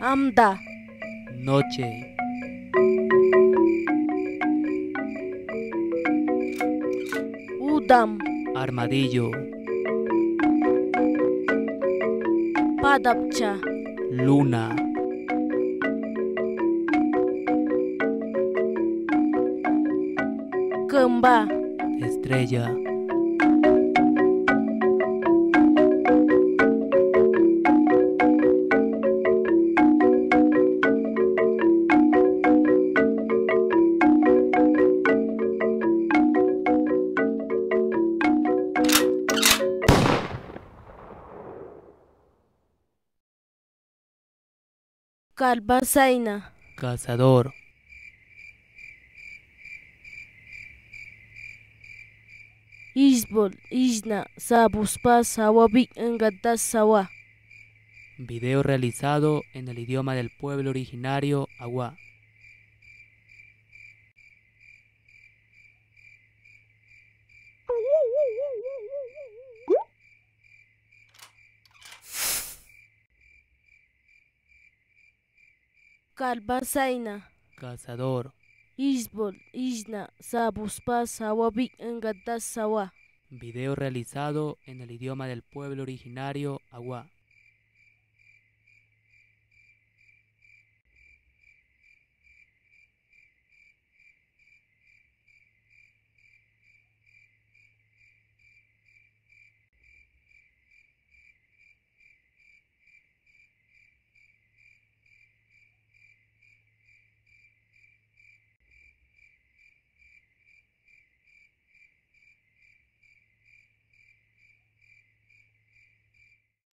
Amda. Noche. Udam. Armadillo. Padapcha. Luna. Kamba. Estrella. Cazador. Isbol, Isna, Sabuspa, Sawa. Video realizado en el idioma del pueblo originario Agua. Calbasaina. Cazador. Isbol, Isna, Sabuspa, Sawabik, Video realizado en el idioma del pueblo originario Agua.